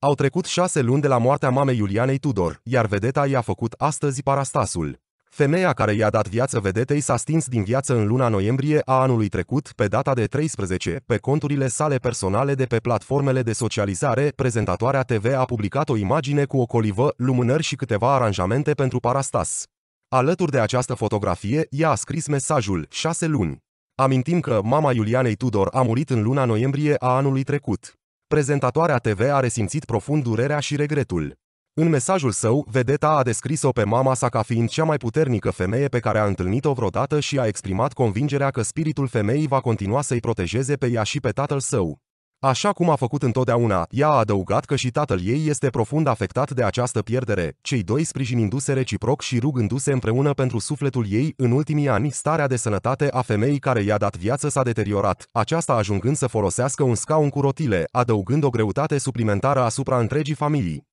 Au trecut șase luni de la moartea mamei Iulianei Tudor, iar vedeta i-a făcut astăzi parastasul. Femeia care i-a dat viață vedetei s-a stins din viață în luna noiembrie a anului trecut, pe data de 13, pe conturile sale personale de pe platformele de socializare, prezentatoarea TV a publicat o imagine cu o colivă, lumânări și câteva aranjamente pentru parastas. Alături de această fotografie, ea a scris mesajul, 6 luni. Amintim că mama Iulianei Tudor a murit în luna noiembrie a anului trecut prezentatoarea TV a resimțit profund durerea și regretul. În mesajul său, vedeta a descris-o pe mama sa ca fiind cea mai puternică femeie pe care a întâlnit-o vreodată și a exprimat convingerea că spiritul femeii va continua să-i protejeze pe ea și pe tatăl său. Așa cum a făcut întotdeauna, ea a adăugat că și tatăl ei este profund afectat de această pierdere, cei doi sprijinindu-se reciproc și rugându-se împreună pentru sufletul ei în ultimii ani, starea de sănătate a femeii care i-a dat viață s-a deteriorat, aceasta ajungând să folosească un scaun cu rotile, adăugând o greutate suplimentară asupra întregii familii.